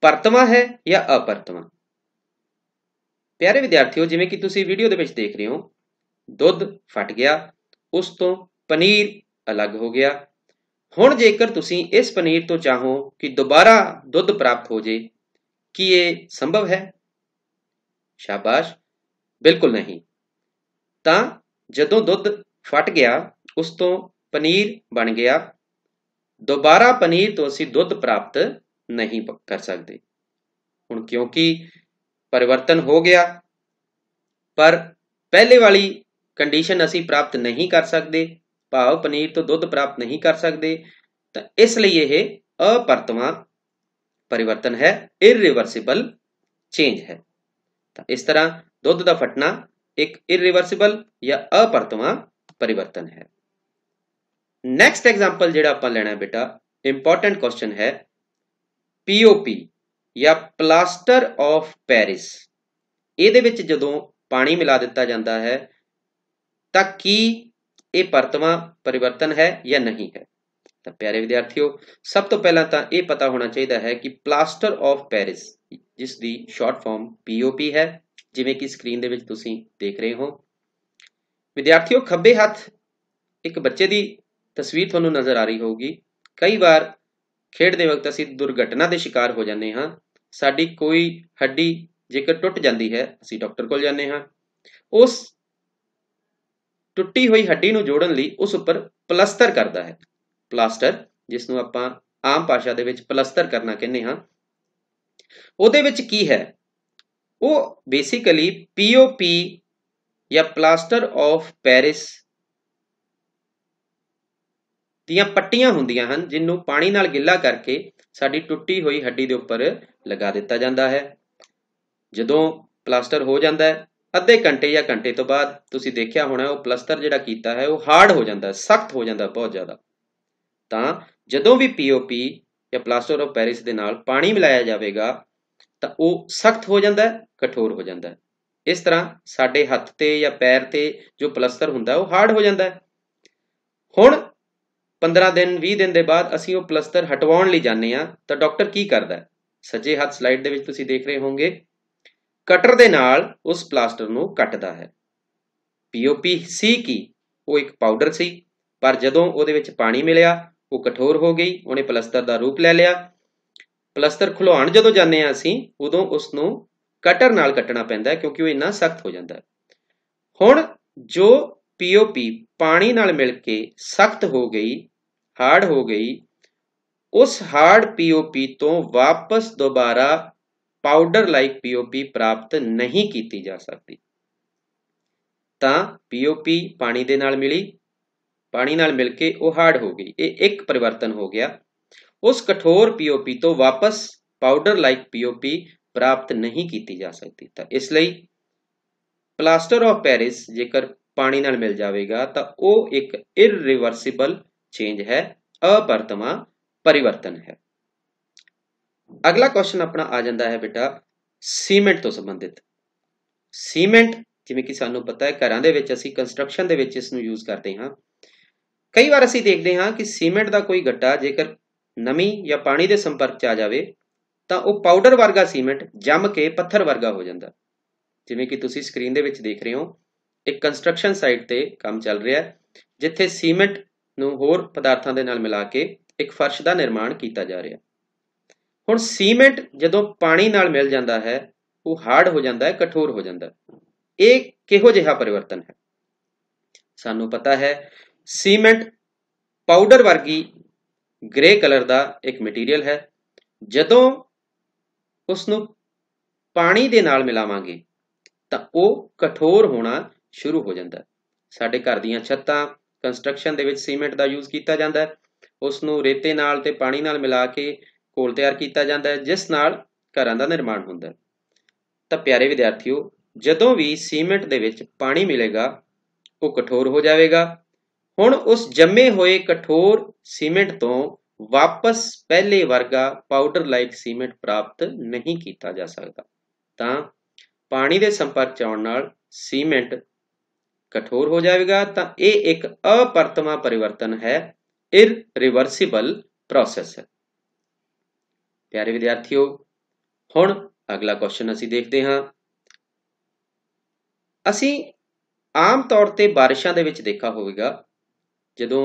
ਪਰਤਵਾ ਹੈ ਜਾਂ ਅਪਰਤਵਾ ਪਿਆਰੇ ਵਿਦਿਆਰਥੀਓ ਜਿਵੇਂ ਕਿ ਤੁਸੀਂ ਵੀਡੀਓ ਦੇ ਵਿੱਚ ਦੇਖ ਰਹੇ ਹੋ ਦੁੱਧ ਫਟ ਗਿਆ ਉਸ ਤੋਂ ਪਨੀਰ ਅਲੱਗ ਹੋ ਗਿਆ ਹੁਣ ਜੇਕਰ ਤੁਸੀਂ ਇਸ ਪਨੀਰ ਤੋਂ ਚਾਹੋ ਕਿ ਦੁਬਾਰਾ ਦੁੱਧ ਪ੍ਰਾਪਤ ਹੋ ਜੇ ਕੀ ਇਹ ਸੰਭਵ ਹੈ ਸ਼ਾਬਾਸ਼ ਬਿਲਕੁਲ ਨਹੀਂ ਤਾਂ ਜਦੋਂ ਦੁੱਧ ਫਟ ਗਿਆ ਉਸ ਤੋਂ ਪਨੀਰ ਬਣ ਗਿਆ ਦੁਬਾਰਾ ਪਨੀਰ ਤੋਂ ਅਸੀਂ ਦੁੱਧ ਪ੍ਰਾਪਤ ਨਹੀਂ ਕਰ ਸਕਦੇ ਹੁਣ ਕਿਉਂਕਿ ਪਰਿਵਰਤਨ ਹੋ ਗਿਆ ਪਰ ਪਹਿਲੇ ਵਾਲੀ ਕੰਡੀਸ਼ਨ ਅਸੀਂ ਪ੍ਰਾਪਤ ਨਹੀਂ ਕਰ ਸਕਦੇ ਭਾਵ ਪਨੀਰ ਤੋਂ ਦੁੱਧ ਪ੍ਰਾਪਤ ਨਹੀਂ ਕਰ ਸਕਦੇ ਤਾਂ ਇਸ ਲਈ ਇਹ ਅਪਰਤਮਾ ਪਰਿਵਰਤਨ ਹੈ ਇਰਰੀਵਰਸਿਬਲ ਚੇਂਜ ਹੈ ਤਾਂ ਇਸ ਤਰ੍ਹਾਂ ਦੁੱਧ ਦਾ ਫਟਣਾ ਇੱਕ ਇਰਰੀਵਰਸਿਬਲ ਜਾਂ ਅਪਰਤਮਾ ਪਰਿਵਰਤਨ ਹੈ ਨੈਕਸਟ ਐਗਜ਼ਾਮਪਲ ਜਿਹੜਾ ਆਪਾਂ ਲੈਣਾ ਹੈ ਬੇਟਾ ਇੰਪੋਰਟੈਂਟ ਕੁਐਸਚਨ ਹੈ ਪੀਓਪੀ ਜਾਂ ਪਲਾਸਟਰ ਆਫ ਪੈਰਿਸ ਇਹਦੇ ਵਿੱਚ ਜਦੋਂ ਪਾਣੀ ਮਿਲਾ ਦਿੱਤਾ ਜਾਂਦਾ ਹੈ ਤਾਂ ਕੀ ਇਹ ਪਰਤਵਾ ਪਰਿਵਰਤਨ ਹੈ ਜਾਂ ਨਹੀਂ ਹੈ ਤਾਂ ਪਿਆਰੇ ਵਿਦਿਆਰਥੀਓ ਸਭ ਤੋਂ ਪਹਿਲਾਂ ਤਾਂ ਇਹ ਪਤਾ ਹੋਣਾ ਚਾਹੀਦਾ ਹੈ ਕਿ ਪਲਾਸਟਰ ਆਫ ਪੈਰਿਸ ਜਿਸ ਦੀ ਸ਼ਾਰਟ ਫਾਰਮ POP ਹੈ ਜਿਵੇਂ ਕਿ ਸਕਰੀਨ ਦੇ ਵਿੱਚ ਤੁਸੀਂ ਦੇਖ ਰਹੇ ਹੋ ਵਿਦਿਆਰਥੀਓ ਖੱਬੇ ਹੱਥ ਇੱਕ ਬੱਚੇ ਦੀ ਤਸਵੀਰ ਤੁਹਾਨੂੰ ਨਜ਼ਰ ਆ ਰਹੀ ਹੋਊਗੀ ਕਈ ਵਾਰ ਖੇਡ ਦੇ ਵਕਤ ਅਸੀਂ ਦੁਰਘਟਨਾ ਦੇ ਸ਼ਿਕਾਰ ਹੋ ਜਾਂਦੇ ਹਾਂ ਸਾਡੀ ਕੋਈ ਹੱਡੀ ਜੇਕਰ ਟੁੱਟ ਜਾਂਦੀ ਹੈ ਅਸੀਂ ਡਾਕਟਰ ਕੋਲ ਜਾਂਦੇ ਹਾਂ ਉਸ ਟੁੱਟੀ ਹੋਈ ਹੱਡੀ ਨੂੰ ਜੋੜਨ ਲਈ ਉਸ ਉੱਪਰ ਪਲਸਟਰ ਕਰਦਾ ਹੈ ਪਲਾਸਟਰ ਜਿਸ ਨੂੰ ਆਪਾਂ ਆਮ ਭਾਸ਼ਾ ਦੇ ਵਿੱਚ ਪਲਸਟਰ ਕਰਨਾ ਕਹਿੰਦੇ ਹਾਂ ਉਹਦੇ ਵਿੱਚ ਕੀ ਹੈ ਉਹ ਬੇਸਿਕਲੀ ਪੀਓਪੀ ਜਾਂ ਪਲਾਸਟਰ ਆਫ ਪੈਰਿਸ ਦੀਆਂ ਪੱਟੀਆਂ ਹੁੰਦੀਆਂ ਹਨ ਜਿੰਨੂੰ ਪਾਣੀ ਨਾਲ ਗਿੱਲਾ ਕਰਕੇ ਸਾਡੀ ਟੁੱਟੀ ਹੋਈ ਹੱਡੀ ਦੇ ਉੱਪਰ ਲਗਾ ਦਿੱਤਾ ਜਾਂਦਾ ਹੈ ਜਦੋਂ ਪਲਾਸਟਰ ਹੋ ਜਾਂਦਾ ਹੈ ਅੱਧੇ ਘੰਟੇ ਜਾਂ ਘੰਟੇ ਤੋਂ ਬਾਅਦ ਤੁਸੀਂ ਦੇਖਿਆ ਹੋਣਾ ਉਹ ਪਲਸਟਰ ਜਿਹੜਾ ਕੀਤਾ ਹੈ ਉਹ ਹਾਰਡ ਹੋ ਜਾਂਦਾ ਹੈ ਸਖਤ ਹੋ ਜਾਂਦਾ ਬਹੁਤ ਜ਼ਿਆਦਾ ਤਾਂ ਜਦੋਂ ਵੀ ਪੀਓਪੀ ਜਾਂ ਪਲਾਸਟਰ ਆਫ ਪੈਰਿਸ ਦੇ ਨਾਲ ਪਾਣੀ ਮਿਲਾਇਆ ਜਾਵੇਗਾ ਤਾਂ ਉਹ ਸਖਤ ਹੋ ਜਾਂਦਾ ਹੈ ਕਠੋਰ ਹੋ ਜਾਂਦਾ ਹੈ ਇਸ ਤਰ੍ਹਾਂ ਸਾਡੇ ਹੱਥ ਤੇ ਜਾਂ ਪੈਰ ਤੇ ਜੋ ਪਲਸਟਰ ਹੁੰਦਾ ਉਹ ਹਾਰਡ ਹੋ ਜਾਂਦਾ ਹੈ ਹੁਣ 15 ਦਿਨ 20 ਦਿਨ ਦੇ ਬਾਅਦ ਅਸੀਂ ਉਹ ਪਲਸਟਰ ਹਟਵਾਉਣ ਲਈ ਜਾਂਦੇ ਆ ਤਾਂ ਡਾਕਟਰ ਕੀ ਕਰਦਾ ਹੈ ਸੱਜੇ ਹੱਥ ਸਲਾਈਡ ਦੇ ਵਿੱਚ ਤੁਸੀਂ ਦੇਖ ਰਹੇ ਹੋਵੋਗੇ ਕਟਰ ਦੇ ਨਾਲ ਉਸ ਪਲਾਸਟਰ ਨੂੰ ਕੱਟਦਾ ਹੈ ਪੀਓਪੀ ਸੀ ਕੀ ਉਹ ਇੱਕ ਪਾਊਡਰ ਸੀ ਪਰ ਜਦੋਂ ਉਹਦੇ ਵਿੱਚ ਪਾਣੀ ਮਿਲਿਆ ਉਹ ਕਠੋਰ ਹੋ ਗਈ ਉਹਨੇ ਪਲਸਤਰ ਦਾ ਰੂਪ ਲੈ ਲਿਆ ਪਲਸਤਰ ਖੁਲਾਉਣ ਜਦੋਂ ਜਾਂਦੇ ਆ ਅਸੀਂ ਉਦੋਂ ਉਸ ਨੂੰ ਕਟਰ ਨਾਲ ਕੱਟਣਾ ਪੈਂਦਾ ਕਿਉਂਕਿ ਉਹ ਇੰਨਾ ਸਖਤ ਹੋ ਜਾਂਦਾ ਹੈ ਹੁਣ ਜੋ ਪੀਓਪੀ ਪਾਣੀ ਨਾਲ ਮਿਲ ਕੇ ਸਖਤ ਹੋ ਗਈ ਹਾਰਡ ਹੋ ਗਈ ਉਸ ਹਾਰਡ ਪੀਓਪੀ ਤੋਂ ਵਾਪਸ ਦੁਬਾਰਾ ਪਾਊਡਰ ਲਾਈਕ ਪੀਓਪੀ ਪ੍ਰਾਪਤ ਨਹੀਂ ਕੀਤੀ ਜਾ ਸਕਦੀ ਤਾਂ ਪੀਓਪੀ ਪਾਣੀ ਦੇ ਨਾਲ ਮਿਲੀ ਪਾਣੀ ਨਾਲ ਮਿਲ ਕੇ ਉਹ ਹਾਰਡ ਹੋ ਗਈ ਇਹ ਇੱਕ ਪਰਿਵਰਤਨ ਹੋ ਗਿਆ ਉਸ ਕਠੋਰ ਪੀਓਪੀ ਤੋਂ ਵਾਪਸ ਪਾਊਡਰ ਲਾਈਕ ਪੀਓਪੀ ਪ੍ਰਾਪਤ ਨਹੀਂ ਕੀਤੀ ਜਾ ਸਕਦੀ ਤਾਂ ਇਸ ਲਈ ਪਲਾਸਟਰ ਆਫ ਪੈਰਿਸ ਜੇਕਰ ਪਾਣੀ ਨਾਲ ਮਿਲ ਜਾਵੇਗਾ ਤਾਂ ਉਹ ਇੱਕ ਇਰਰੀਵਰਸੀਬਲ ਚੇਂਜ ਹੈ ਅਪਰਤਮਾ ਪਰਿਵਰਤਨ ਹੈ ਅਗਲਾ ਕੁਐਸਚਨ ਆਪਣਾ ਆ ਜਾਂਦਾ ਹੈ ਬੇਟਾ ਸੀਮੈਂਟ ਤੋਂ ਸੰਬੰਧਿਤ ਸੀਮੈਂਟ ਜਿਵੇਂ ਕਿ ਸਾਨੂੰ ਪਤਾ ਹੈ ਘਰਾਂ ਦੇ ਵਿੱਚ ਅਸੀਂ ਕੰਸਟਰਕਸ਼ਨ ਦੇ ਵਿੱਚ ਇਸ ਨੂੰ ਯੂਜ਼ ਕਰਦੇ ਹਾਂ ਕਈ ਵਾਰ ਅਸੀਂ ਦੇਖਦੇ ਹਾਂ ਕਿ ਸੀਮੈਂਟ ਦਾ ਕੋਈ ਗੱਟਾ ਜੇਕਰ ਨਮੀ ਜਾਂ ਪਾਣੀ ਦੇ ਸੰਪਰਕ 'ਚ ਆ ਜਾਵੇ ਤਾਂ ਉਹ ਪਾਊਡਰ ਵਰਗਾ ਸੀਮੈਂਟ ਜੰਮ ਕੇ ਪੱਥਰ ਵਰਗਾ ਹੋ ਜਾਂਦਾ ਜਿਵੇਂ ਕਿ ਤੁਸੀਂ ਸਕਰੀਨ ਦੇ ਵਿੱਚ ਦੇਖ ਰਹੇ ਹੋ ਇੱਕ ਕੰਸਟਰਕਸ਼ਨ ਸਾਈਟ ਤੇ ਕੰਮ ਚੱਲ ਰਿਹਾ ਹੈ ਜਿੱਥੇ ਸੀਮੈਂਟ ਨੂੰ ਹੋਰ ਪਦਾਰਥਾਂ ਦੇ ਨਾਲ ਮਿਲਾ ਕੇ ਇੱਕ ਫਰਸ਼ ਦਾ ਨਿਰਮਾਣ ਕੀਤਾ ਜਾ ਰਿਹਾ ਹੈ ਹੁਣ ਸੀਮੈਂਟ ਜਦੋਂ ਪਾਣੀ ਨਾਲ ਮਿਲ ਜਾਂਦਾ ਹੈ ਉਹ ਹਾਰਡ ਹੋ ਜਾਂਦਾ ਹੈ ਕਠੋਰ ਹੋ ਜਾਂਦਾ ਹੈ ਇਹ ਕਿਹੋ ਜਿਹਾ ਪਰਿਵਰਤਨ ਹੈ ਸਾਨੂੰ ਪਤਾ ਹੈ ਸੀਮੈਂਟ ਪਾਊਡਰ ਵਰਗੀ ਗ੍ਰੇ ਕਲਰ ਦਾ ਇੱਕ ਮਟੀਰੀਅਲ ਹੈ ਜਦੋਂ ਉਸ ਨੂੰ ਪਾਣੀ ਦੇ ਨਾਲ ਮਿਲਾਵਾਂਗੇ ਤਾਂ ਉਹ ਕਠੋਰ ਹੋਣਾ ਸ਼ੁਰੂ ਹੋ ਜਾਂਦਾ ਹੈ ਸਾਡੇ ਘਰ ਦੀਆਂ ਛੱਤਾਂ ਕੰਸਟਰਕਸ਼ਨ ਦੇ ਵਿੱਚ ਸੀਮੈਂਟ ਦਾ ਯੂਜ਼ ਕੀਤਾ ਜਾਂਦਾ ਹੈ ਉਸ ਨੂੰ ਰੇਤੇ ਨਾਲ ਤੇ ਪਾਣੀ ਨਾਲ ਮਿਲਾ ਕੇ ਕੋਲ ਤਿਆਰ ਕੀਤਾ ਜਾਂਦਾ ਹੈ ਜਿਸ ਨਾਲ ਘਰਾਂ ਦਾ ਨਿਰਮਾਣ ਹੁੰਦਾ ਹੈ ਤਾਂ ਪਿਆਰੇ ਵਿਦਿਆਰਥੀਓ ਜਦੋਂ ਵੀ ਸੀਮੈਂਟ ਦੇ ਵਿੱਚ ਪਾਣੀ ਮਿਲੇਗਾ ਉਹ ਕਠੋਰ ਹੋ ਜਾਵੇਗਾ ਹੁਣ ਉਸ ਜੰਮੇ ਹੋਏ ਕਠੋਰ ਸੀਮੈਂਟ ਤੋਂ ਵਾਪਸ ਪਹਿਲੇ ਵਰਗਾ ਪਾਊਡਰ ਲਾਈਕ ਸੀਮੈਂਟ ਪ੍ਰਾਪਤ ਨਹੀਂ ਕੀਤਾ ਜਾ ਸਕਦਾ ਤਾਂ ਪਾਣੀ ਦੇ ਸੰਪਰਕ ਚ ਆਉਣ ਨਾਲ ਸੀਮੈਂਟ ਕਠੋਰ ਹੋ ਜਾਵੇਗਾ ਤਾਂ ਇਹ ਇੱਕ ਅਪਰਤਮਾ ਪਰਿਵਰਤਨ ਹੈ ਇਰ ਰਿਵਰਸੀਬਲ ਪ੍ਰੋਸੈਸ ਹੈ ਪਿਆਰੇ ਵਿਦਿਆਰਥੀਓ ਹੁਣ ਅਗਲਾ ਕੁਐਸਚਨ ਅਸੀਂ ਦੇਖਦੇ ਹਾਂ ਅਸੀਂ ਆਮ ਤੌਰ ਤੇ ਬਾਰਿਸ਼ਾਂ ਦੇ ਵਿੱਚ ਦੇਖਾ ਹੋਵੇਗਾ ਜਦੋਂ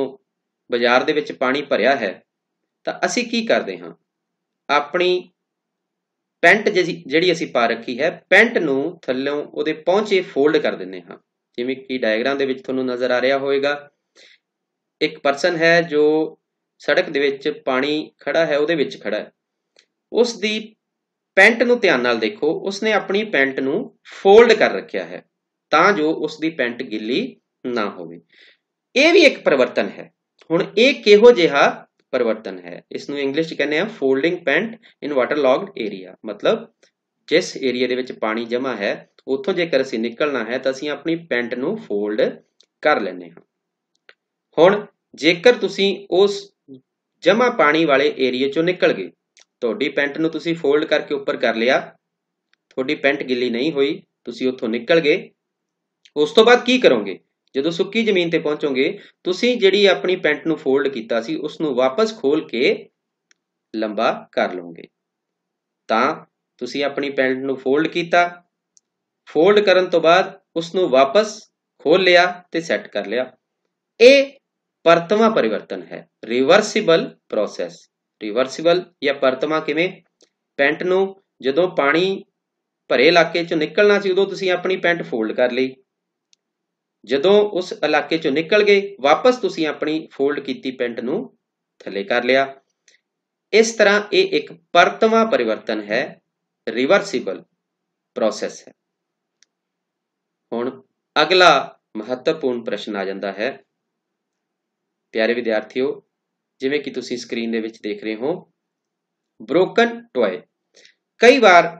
ਬਾਜ਼ਾਰ ਦੇ ਵਿੱਚ ਪਾਣੀ ਭਰਿਆ ਹੈ ਤਾਂ ਅਸੀਂ ਕੀ ਕਰਦੇ ਹਾਂ ਆਪਣੀ ਪੈਂਟ ਜਿਹੜੀ ਅਸੀਂ ਪਾ ਰੱਖੀ ਹੈ ਪੈਂਟ ਨੂੰ ਥੱਲੋਂ ਉਹਦੇ ਪਹੁੰਚੇ ਫੋਲਡ ਕਰ ਦਿੰਨੇ ਹਾਂ ਜਿਵੇਂ ਕਿ ਡਾਇਗ੍ਰਾਮ ਦੇ ਵਿੱਚ ਤੁਹਾਨੂੰ ਨਜ਼ਰ ਆ ਰਿਹਾ ਹੋਵੇਗਾ ਇੱਕ ਪਰਸਨ ਹੈ ਜੋ ਸੜਕ ਦੇ ਵਿੱਚ ਪਾਣੀ ਖੜਾ ਹੈ ਉਹਦੇ ਵਿੱਚ ਖੜਾ ਹੈ ਉਸ ਦੀ ਪੈਂਟ ਨੂੰ ਧਿਆਨ ਨਾਲ ਦੇਖੋ ਉਸਨੇ ਆਪਣੀ ਪੈਂਟ ਨੂੰ ਫੋਲਡ ਕਰ ਰੱਖਿਆ ਹੈ ਤਾਂ ਜੋ ਉਸ ਦੀ ਪੈਂਟ ਗਿੱਲੀ ਨਾ ਹੋਵੇ ਇਹ ਵੀ ਇੱਕ ਪਰਿਵਰਤਨ ਹੈ ਹੁਣ ਇਹ ਕਿਹੋ ਜਿਹਾ ਪਰਿਵਰਤਨ ਹੈ ਇਸ ਨੂੰ ਇੰਗਲਿਸ਼ 'ਚ ਕਹਿੰਦੇ ਆ folding pant in waterlogged area ਮਤਲਬ ਜਿਸ ਏਰੀਆ ਦੇ ਵਿੱਚ ਪਾਣੀ ਜਮਾ ਹੈ ਉੱਥੋਂ ਜੇਕਰ ਅਸੀਂ ਨਿਕਲਣਾ ਹੈ ਤਾਂ ਅਸੀਂ ਆਪਣੀ ਪੈਂਟ ਨੂੰ ਫੋਲਡ ਕਰ ਲੈਨੇ ਹਾਂ ਹੁਣ ਜੇਕਰ ਤੁਸੀਂ ਉਸ ਜਮਾ ਪਾਣੀ ਵਾਲੇ ਏਰੀਆ 'ਚੋਂ ਨਿਕਲ ਗਏ ਤੁਹਾਡੀ ਪੈਂਟ ਨੂੰ ਤੁਸੀਂ ਫੋਲਡ ਕਰਕੇ ਉੱਪਰ ਕਰ ਲਿਆ ਤੁਹਾਡੀ ਪੈਂਟ ਗਿੱਲੀ ਨਹੀਂ ਹੋਈ ਤੁਸੀਂ ਉੱਥੋਂ ਨਿਕਲ ਗਏ ਉਸ ਤੋਂ ਬਾਅਦ ਕੀ ਕਰੋਗੇ ਜਦੋਂ ਸੁੱਕੀ ਜ਼ਮੀਨ ਤੇ ਪਹੁੰਚੋਗੇ ਤੁਸੀਂ ਜਿਹੜੀ ਆਪਣੀ ਪੈਂਟ ਨੂੰ ਫੋਲਡ ਕੀਤਾ ਸੀ ਉਸ ਨੂੰ ਵਾਪਸ ਖੋਲ ਕੇ ਲੰਬਾ ਕਰ ਲਓਗੇ ਤਾਂ ਤੁਸੀਂ ਆਪਣੀ ਪੈਂਟ ਨੂੰ ਫੋਲਡ ਕੀਤਾ ਫੋਲਡ ਕਰਨ ਤੋਂ ਬਾਅਦ ਉਸ ਨੂੰ ਵਾਪਸ ਖੋਲ ਲਿਆ ਤੇ ਸੈੱਟ ਕਰ ਲਿਆ ਇਹ ਪਰਤਵਾ ਪਰਿਵਰਤਨ ਹੈ ਰਿਵਰਸੀਬਲ ਪ੍ਰੋਸੈਸ ਰਿਵਰਸੀਬਲ ਜਾਂ ਪਰਤਮਾ ਕਿਵੇਂ ਪੈਂਟ ਨੂੰ ਜਦੋਂ ਪਾਣੀ ਭਰੇ ਇਲਾਕੇ ਚੋਂ ਨਿਕਲਣਾ ਸੀ ਉਦੋਂ ਤੁਸੀਂ ਆਪਣੀ ਪੈਂਟ ਫੋਲਡ ਕਰ ਲਈ ਜਦੋਂ ਉਸ ਇਲਾਕੇ ਚੋਂ ਨਿਕਲ ਗਏ ਵਾਪਸ ਤੁਸੀਂ ਆਪਣੀ ਫੋਲਡ ਕੀਤੀ ਪੈਂਟ ਨੂੰ ਥੱਲੇ ਕਰ ਲਿਆ ਇਸ ਤਰ੍ਹਾਂ ਇਹ ਇੱਕ ਪਰਤਮਾ ਪਰਿਵਰਤਨ ਹੈ ਰਿਵਰਸੀਬਲ ਪ੍ਰੋਸੈਸ ਹੈ ਹੁਣ ਅਗਲਾ ਮਹੱਤਵਪੂਰਨ ਪ੍ਰਸ਼ਨ ਆ ਜਾਂਦਾ ਹੈ ਪਿਆਰੇ ਵਿਦਿਆਰਥੀਓ ਜਿਵੇਂ ਕਿ ਤੁਸੀਂ ਸਕਰੀਨ ਦੇ ਵਿੱਚ ਦੇਖ ਰਹੇ ਹੋ ਬ੍ਰੋਕਨ ਟੋਏ ਕਈ ਵਾਰ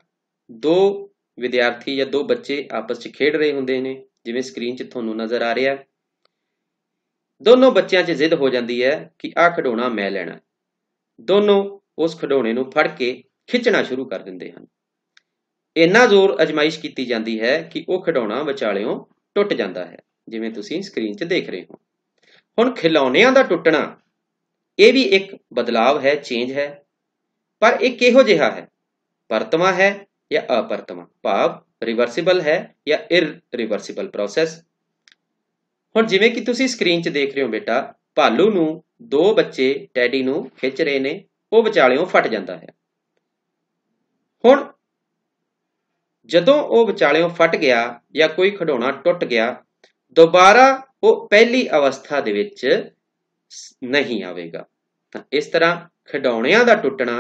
ਦੋ ਵਿਦਿਆਰਥੀ ਜਾਂ ਦੋ ਬੱਚੇ ਆਪਸ ਵਿੱਚ ਖੇਡ ਰਹੇ ਹੁੰਦੇ ਨੇ ਜਿਵੇਂ ਸਕਰੀਨ 'ਚ ਤੁਹਾਨੂੰ ਨਜ਼ਰ ਆ ਰਿਹਾ ਦੋਨੋਂ ਬੱਚਿਆਂ 'ਚ ਜ਼ਿੱਦ ਹੋ ਜਾਂਦੀ ਹੈ ਕਿ ਆਹ ਖਿਡੌਣਾ ਮੈਂ ਲੈਣਾ ਦੋਨੋਂ ਉਸ ਖਿਡੌਣੇ ਨੂੰ ਫੜ ਕੇ ਖਿੱਚਣਾ ਸ਼ੁਰੂ ਕਰ ਦਿੰਦੇ ਹਨ ਇੰਨਾ ਜ਼ੋਰ ਅਜਮਾਇਸ਼ ਕੀਤੀ ਜਾਂਦੀ ਹੈ ਕਿ ਉਹ ਖਿਡੌਣਾ ਵਿਚਾਲਿਓਂ ਟੁੱਟ ਜਾਂਦਾ ਹੈ ਜਿਵੇਂ ਤੁਸੀਂ ਸਕਰੀਨ 'ਚ ਦੇਖ ਰਹੇ ਹੋ ਹੁਣ ਖਿਲੌਣਿਆਂ ਦਾ ਟੁੱਟਣਾ ਇਹ ਵੀ ਇੱਕ ਬਦਲਾਵ ਹੈ ਚੇਂਜ ਹੈ ਪਰ ਇਹ ਕਿਹੋ ਜਿਹਾ ਹੈ ਪਰਤਮਾ ਹੈ ਜਾਂ ਅਪਰਤਮਾ ਭਾਵ ਰਿਵਰਸੀਬਲ ਹੈ ਜਾਂ ਰਿਵਰਸੀਬਲ ਪ੍ਰੋਸੈਸ ਹੁਣ ਜਿਵੇਂ ਕਿ ਤੁਸੀਂ ਸਕਰੀਨ 'ਚ ਦੇਖ ਰਹੇ ਹੋ ਬੇਟਾ ਭਾਲੂ ਨੂੰ ਦੋ ਬੱਚੇ ਟੈਡੀ ਨੂੰ ਖਿੱਚ ਰਹੇ ਨੇ ਉਹ ਵਿਚਾਲਿਓਂ ਫਟ ਜਾਂਦਾ ਹੈ ਹੁਣ ਜਦੋਂ ਉਹ ਵਿਚਾਲਿਓਂ ਫਟ ਗਿਆ ਜਾਂ ਕੋਈ ਖਡੋਣਾ ਟੁੱਟ ਗਿਆ ਦੁਬਾਰਾ ਉਹ ਪਹਿਲੀ ਅਵਸਥਾ ਦੇ ਵਿੱਚ ਨਹੀਂ ਆਵੇਗਾ ਤਾਂ ਇਸ ਤਰ੍ਹਾਂ ਖਡੌਣਿਆਂ ਦਾ ਟੁੱਟਣਾ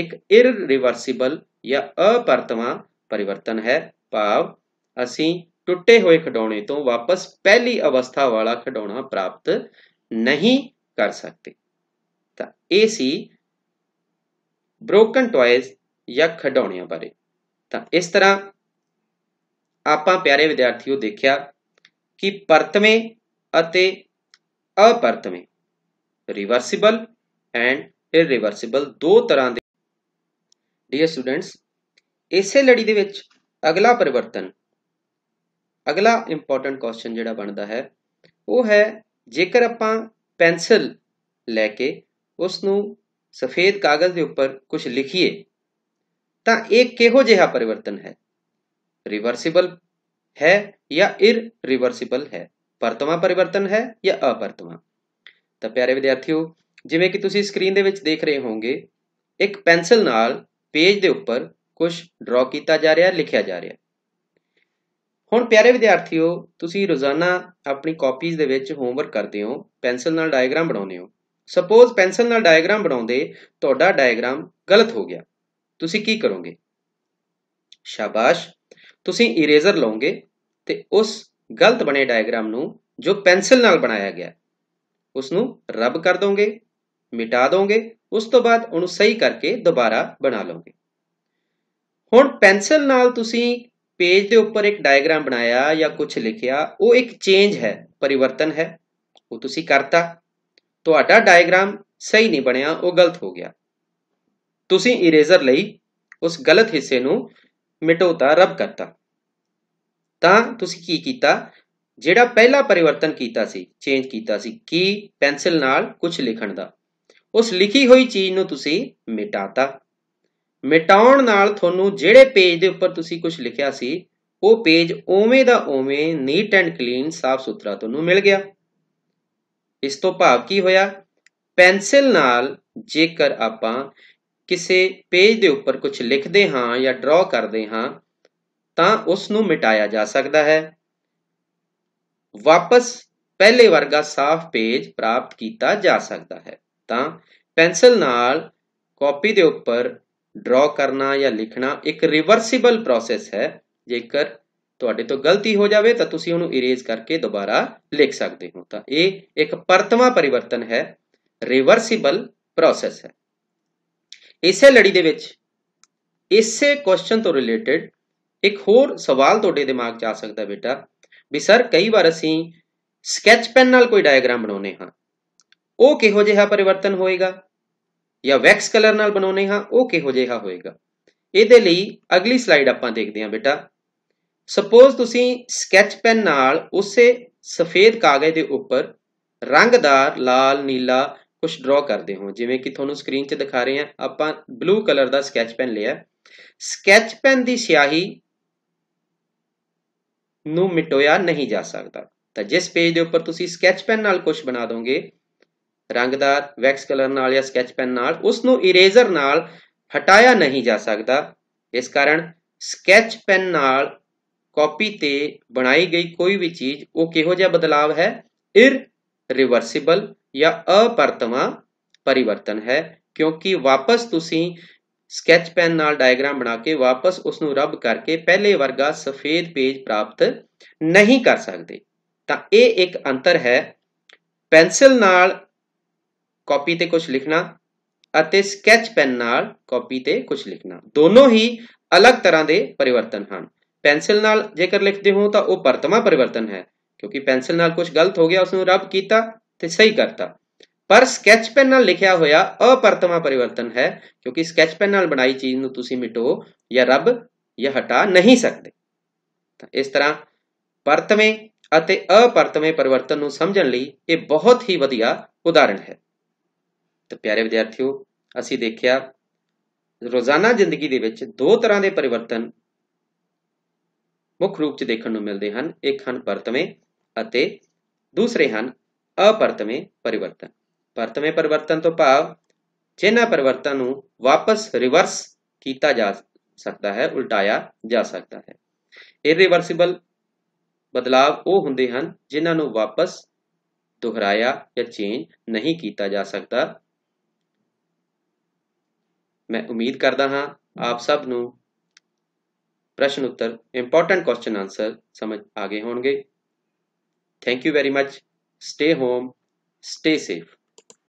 ਇੱਕ ਇਰਰੀਵਰਸੀਬਲ ਜਾਂ ਅਪਰਤਵਾ ਪਰਿਵਰਤਨ ਹੈ ਭਾਵ ਅਸੀਂ ਟੁੱਟੇ ਹੋਏ ਖਡੌਣੇ ਤੋਂ ਵਾਪਸ ਪਹਿਲੀ ਅਵਸਥਾ ਵਾਲਾ ਖਡੌਣਾ ਪ੍ਰਾਪਤ ਨਹੀਂ ਕਰ ਸਕਦੇ ਤਾਂ ਇਹ ਸੀ ਬ੍ਰੋਕਨ ਟੌਇਜ਼ ਜਾਂ ਖਡੌਣਿਆਂ ਬਾਰੇ ਤਾਂ ਇਸ ਤਰ੍ਹਾਂ ਆਪਾਂ ਪਿਆਰੇ ਵਿਦਿਆਰਥੀਓ ਦੇਖਿਆ ਕਿ ਪਰਤਵੇਂ ਅਤੇ ਅਪਰਤਵੇਂ ਵਿੱਚ ਰਿਵਰਸੀਬਲ ਐਂਡ ਇਰਰੀਵਰਸੀਬਲ ਦੋ ਤਰ੍ਹਾਂ ਦੇ ਡੀਅਰ ਸਟੂਡੈਂਟਸ ਇਸੇ ਲੜੀ ਦੇ ਵਿੱਚ ਅਗਲਾ ਪਰਿਵਰਤਨ ਅਗਲਾ ਇੰਪੋਰਟੈਂਟ ਕੁਐਸਚਨ ਜਿਹੜਾ ਬਣਦਾ ਹੈ ਉਹ ਹੈ ਜੇਕਰ ਆਪਾਂ ਪੈਨਸਲ ਲੈ ਕੇ ਉਸ ਨੂੰ ਸਫੇਦ ਕਾਗਜ਼ ਦੇ ਉੱਪਰ ਕੁਝ ਲਿਖੀਏ ਤਾਂ ਇਹ ਕਿਹੋ ਜਿਹਾ ਪਰਿਵਰਤਨ ਹੈ ਰਿਵਰਸੀਬਲ ਹੈ ਜਾਂ ਇਰਰੀਵਰਸੀਬਲ ਹੈ ਵਰਤਮਾ ਪਰਿਵਰਤਨ ਹੈ ਜਾਂ ਅਵਰਤਮਾ ਤਾਂ ਪਿਆਰੇ ਵਿਦਿਆਰਥੀਓ ਜਿਵੇਂ ਕਿ ਤੁਸੀਂ ਸਕਰੀਨ ਦੇ ਵਿੱਚ ਦੇਖ ਰਹੇ ਹੋਵੋਗੇ ਇੱਕ ਪੈਨਸਲ ਨਾਲ ਪੇਜ ਦੇ ਉੱਪਰ ਕੁਝ ਡਰਾ ਕੀਤਾ ਜਾ ਰਿਹਾ ਲਿਖਿਆ ਜਾ ਰਿਹਾ ਹੁਣ ਪਿਆਰੇ ਵਿਦਿਆਰਥੀਓ ਤੁਸੀਂ ਰੋਜ਼ਾਨਾ ਆਪਣੀ ਕਾਪੀਜ਼ ਦੇ ਵਿੱਚ ਹੋਮਵਰਕ ਕਰਦੇ ਹੋ ਪੈਨਸਲ ਨਾਲ ਡਾਇਗਰਾਮ ਬਣਾਉਂਦੇ ਹੋ ਸਪੋਜ਼ ਪੈਨਸਲ ਨਾਲ ਡਾਇਗਰਾਮ ਬਣਾਉਂਦੇ ਤੁਹਾਡਾ ਡਾਇਗਰਾਮ ਗਲਤ ਹੋ ਗਿਆ ਤੁਸੀਂ ਕੀ ਕਰੋਗੇ ਸ਼ਾਬਾਸ਼ ਤੁਸੀਂ ਇਰੇਜ਼ਰ ਲਓਗੇ ਤੇ ਉਸ ਗਲਤ ਬਣੇ ਡਾਇਗਰਾਮ ਨੂੰ ਜੋ ਪੈਨਸਲ ਨਾਲ ਬਣਾਇਆ ਗਿਆ ਉਸ ਨੂੰ ਰੱਬ ਕਰ ਦੋਗੇ ਮਿਟਾ ਦੋਗੇ ਉਸ ਤੋਂ ਬਾਅਦ ਉਹਨੂੰ ਸਹੀ ਕਰਕੇ ਦੁਬਾਰਾ ਬਣਾ ਲਓਗੇ ਹੁਣ ਪੈਨਸਲ ਨਾਲ ਤੁਸੀਂ ਪੇਜ ਦੇ ਉੱਪਰ ਇੱਕ ਡਾਇਗਰਾਮ ਬਣਾਇਆ ਜਾਂ ਕੁਝ ਲਿਖਿਆ ਉਹ ਇੱਕ ਚੇਂਜ ਹੈ ਪਰਿਵਰਤਨ ਹੈ ਉਹ ਤੁਸੀਂ ਕਰਤਾ ਤੁਹਾਡਾ ਡਾਇਗਰਾਮ ਸਹੀ ਨਹੀਂ ਬਣਿਆ ਉਹ ਗਲਤ ਹੋ ਗਿਆ ਤੁਸੀਂ ਇਰੇਜ਼ਰ ਲਈ ਉਸ ਗਲਤ ਹਿੱਸੇ ਨੂੰ ਮਿਟੋਤਾ ਰੱਬ ਕਰਤਾ ਤਾਂ ਤੁਸੀਂ ਕੀ ਕੀਤਾ ਜਿਹੜਾ ਪਹਿਲਾ ਪਰਿਵਰਤਨ ਕੀਤਾ ਸੀ ਚੇਂਜ ਕੀਤਾ ਸੀ ਕੀ ਪੈਨਸਲ ਨਾਲ ਕੁਝ ਲਿਖਣ ਦਾ ਉਸ ਲਿਖੀ ਹੋਈ ਚੀਜ਼ ਨੂੰ ਤੁਸੀਂ ਮਿਟਾਤਾ ਮਿਟਾਉਣ ਨਾਲ ਤੁਹਾਨੂੰ ਜਿਹੜੇ ਪੇਜ ਦੇ ਉੱਪਰ ਤੁਸੀਂ ਕੁਝ ਲਿਖਿਆ ਸੀ ਉਹ ਪੇਜ ਓਵੇਂ ਦਾ ਓਵੇਂ ਨੀਟ ਐਂਡ ਕਲੀਨ ਸਾਫ਼ ਸੁਥਰਾ ਤੁਹਾਨੂੰ ਮਿਲ ਗਿਆ ਇਸ ਤੋਂ ਭਾਵ ਕੀ ਹੋਇਆ ਪੈਨਸਲ ਨਾਲ ਜੇਕਰ ਆਪਾਂ ਕਿਸੇ ਪੇਜ ਦੇ ਉੱਪਰ ਕੁਝ ਲਿਖਦੇ ਹਾਂ ਜਾਂ ਡਰਾ ਕਰਦੇ ਹਾਂ ਤਾਂ ਉਸ ਨੂੰ ਮਿਟਾਇਆ ਜਾ ਸਕਦਾ ਹੈ ਵਾਪਸ ਪਹਿਲੇ ਵਰਗਾ ਸਾਫ਼ ਪੇਜ ਪ੍ਰਾਪਤ ਕੀਤਾ ਜਾ ਸਕਦਾ ਹੈ ਤਾਂ ਪੈਨਸਲ ਨਾਲ ਕਾਪੀ ਦੇ ਉੱਪਰ ਡਰਾ ਕਰਨਾ ਜਾਂ ਲਿਖਣਾ ਇੱਕ ਰਿਵਰਸੀਬਲ ਪ੍ਰੋਸੈਸ ਹੈ ਜੇਕਰ ਤੁਹਾਡੇ ਤੋਂ ਗਲਤੀ ਹੋ ਜਾਵੇ ਤਾਂ ਤੁਸੀਂ ਉਹਨੂੰ ਇਰੇਜ਼ ਕਰਕੇ ਦੁਬਾਰਾ ਲਿਖ ਸਕਦੇ ਹੋ ਤਾਂ ਇਹ ਇੱਕ ਪਰਤਵਾ ਪਰਿਵਰਤਨ ਹੈ ਰਿਵਰਸੀਬਲ ਪ੍ਰੋਸੈਸ ਹੈ ਇਸੇ ਲੜੀ ਦੇ ਵਿੱਚ ਇਸੇ ਕੁਐਸਚਨ ਤੋਂ ਰਿਲੇਟਡ ਇੱਕ ਹੋਰ ਸਵਾਲ ਤੁਹਾਡੇ ਦਿਮਾਗ 'ਚ ਆ ਸਕਦਾ ਬੇਟਾ ਵੀ ਸਰ ਕਈ ਵਾਰ ਅਸੀਂ ਸਕੈਚ ਪੈਨ ਨਾਲ ਕੋਈ ਡਾਇਗਰਾਮ ਬਣਾਉਨੇ ਹਾਂ ਉਹ ਕਿਹੋ ਜਿਹਾ ਪਰਿਵਰਤਨ ਹੋਏਗਾ ਜਾਂ ਵੈਕਸ ਕਲਰ ਨਾਲ ਬਣਾਉਨੇ ਹਾਂ ਉਹ ਕਿਹੋ ਜਿਹਾ ਹੋਏਗਾ ਇਹਦੇ ਲਈ ਅਗਲੀ ਸਲਾਈਡ ਆਪਾਂ ਦੇਖਦੇ ਹਾਂ ਬੇਟਾ ਸਪੋਜ਼ ਤੁਸੀਂ ਸਕੈਚ ਪੈਨ ਨਾਲ ਉਸੇ ਸਫੇਦ ਕਾਗਜ਼ ਦੇ ਉੱਪਰ ਰੰਗਦਾਰ ਲਾਲ ਨੀਲਾ ਕੁਝ ਡਰਾ ਕਰਦੇ ਹੋ ਜਿਵੇਂ ਕਿ ਤੁਹਾਨੂੰ ਸਕਰੀਨ 'ਚ ਦਿਖਾ ਰਹੇ ਹਾਂ ਆਪਾਂ ਬਲੂ ਕਲਰ ਦਾ ਸਕੈਚ ਪੈਨ ਲਿਆ ਸਕੈਚ ਪੈਨ ਦੀ ਸਿਆਹੀ ਨੂੰ ਮਿਟੋਇਆ ਨਹੀਂ ਜਾ ਸਕਦਾ ਤਾਂ ਜਿਸ ਪੇਜ ਦੇ ਉੱਪਰ ਤੁਸੀਂ ਸਕੈਚ ਪੈਨ ਨਾਲ ਕੁਝ ਬਣਾ ਦੋਗੇ ਰੰਗਦਾਰ ਵੈਕਸ ਕਲਰ ਨਾਲ ਜਾਂ ਸਕੈਚ ਪੈਨ ਨਾਲ ਉਸ ਨੂੰ ਇਰੇਜ਼ਰ ਨਾਲ ਹਟਾਇਆ ਨਹੀਂ ਜਾ ਸਕਦਾ ਇਸ ਕਾਰਨ ਸਕੈਚ ਪੈਨ ਨਾਲ ਕਾਪੀ ਤੇ ਬਣਾਈ ਗਈ ਕੋਈ ਵੀ ਚੀਜ਼ ਉਹ ਕਿਹੋ ਜਿਹਾ ਬਦਲਾਵ ਹੈ ਇਰ ਰਿਵਰਸੀਬਲ ਜਾਂ ਅਪਰਤਮਾ ਪਰਿਵਰਤਨ ਹੈ ਕਿਉਂਕਿ ਵਾਪਸ ਤੁਸੀਂ ਸਕੈਚ ਪੈਨ ਨਾਲ ਡਾਇਗਰਾਮ ਬਣਾ ਕੇ ਵਾਪਸ ਉਸ ਨੂੰ ਰੱਬ ਕਰਕੇ ਪਹਿਲੇ ਵਰਗਾ ਸਫੇਦ ਪੇਜ ਪ੍ਰਾਪਤ ਨਹੀਂ ਕਰ ਸਕਦੇ ਤਾਂ ਇਹ ਇੱਕ ਅੰਤਰ ਹੈ ਪੈਨਸਲ ਨਾਲ ਕਾਪੀ ਤੇ ਕੁਝ ਲਿਖਣਾ ਅਤੇ ਸਕੈਚ ਪੈਨ ਨਾਲ ਕਾਪੀ ਤੇ ਕੁਝ ਲਿਖਣਾ ਦੋਨੋਂ ਹੀ ਅਲੱਗ ਤਰ੍ਹਾਂ ਦੇ ਪਰਿਵਰਤਨ ਹਨ ਪੈਨਸਲ ਨਾਲ ਜੇਕਰ ਲਿਖਦੇ ਹੋ ਤਾਂ ਉਹ ਪਰਤਮਾ ਪਰਿਵਰਤਨ ਹੈ ਕਿਉਂਕਿ ਪੈਨਸਲ ਨਾਲ ਕੁਝ ਗਲਤ ਹੋ ਗਿਆ ਉਸ ਨੂੰ ਰੱਬ ਕੀਤਾ ਤੇ ਸਹੀ ਕਰਤਾ ਪਰ ਸਕੈਚ ਪੈਨ ਨਾਲ ਲਿਖਿਆ ਹੋਇਆ ਅਪਰਤਮਾ ਪਰਿਵਰਤਨ ਹੈ ਕਿਉਂਕਿ ਸਕੈਚ ਪੈਨ ਨਾਲ ਬਣਾਈ ਚੀਜ਼ ਨੂੰ ਤੁਸੀਂ ਮਿਟੋ ਜਾਂ ਰੱਬ ਜਾਂ ਹਟਾ ਨਹੀਂ ਸਕਦੇ ਤਾਂ ਇਸ ਤਰ੍ਹਾਂ ਪਰਤਵੇਂ ਅਤੇ ਅਪਰਤਵੇਂ ਪਰਿਵਰਤਨ ਨੂੰ ਸਮਝਣ ਲਈ ਇਹ ਬਹੁਤ ਹੀ ਵਧੀਆ ਉਦਾਹਰਣ ਹੈ ਤਾਂ ਪਿਆਰੇ ਵਿਦਿਆਰਥੀਓ ਅਸੀਂ ਦੇਖਿਆ ਰੋਜ਼ਾਨਾ ਜ਼ਿੰਦਗੀ ਦੇ ਵਿੱਚ ਦੋ ਤਰ੍ਹਾਂ ਦੇ ਪਰਿਵਰਤਨ ਮੁੱਖ ਰੂਪ 'ਚ ਦੇਖਣ ਨੂੰ ਮਿਲਦੇ ਹਨ ਇੱਕ ਹਨ ਪਰਤਵੇਂ ਅਤੇ ਦੂਸਰੇ ਹਨ ਅਪਰਤਵੇਂ ਪਰਿਵਰਤਨ ਪਰਤਮੇ ਪਰਿਵਰਤਨ ਤੋਂ ਭਾਵ ਚਿਹਨਾ ਪਰਿਵਰਤਨ ਨੂੰ ਵਾਪਸ ਰਿਵਰਸ ਕੀਤਾ ਜਾ ਸਕਦਾ ਹੈ ਉਲਟਾਇਆ ਜਾ ਸਕਦਾ ਹੈ ਇਰਰੀਵਰਸੀਬਲ ਬਦਲਾਵ ਉਹ ਹੁੰਦੇ ਹਨ ਜਿਨ੍ਹਾਂ ਨੂੰ ਵਾਪਸ ਦੁਹਰਾਇਆ ਜਾਂ ਚੇਂਜ ਨਹੀਂ ਕੀਤਾ ਜਾ ਸਕਦਾ ਮੈਂ ਉਮੀਦ ਕਰਦਾ ਹਾਂ ਆਪ ਸਭ ਨੂੰ ਪ੍ਰਸ਼ਨ ਉੱਤਰ ਇੰਪੋਰਟੈਂਟ ਕੁਐਸਚਨ ਆਨਸਰ ਸਮਝ ਆ ਗਏ ਹੋਣਗੇ thank you very much stay home stay safe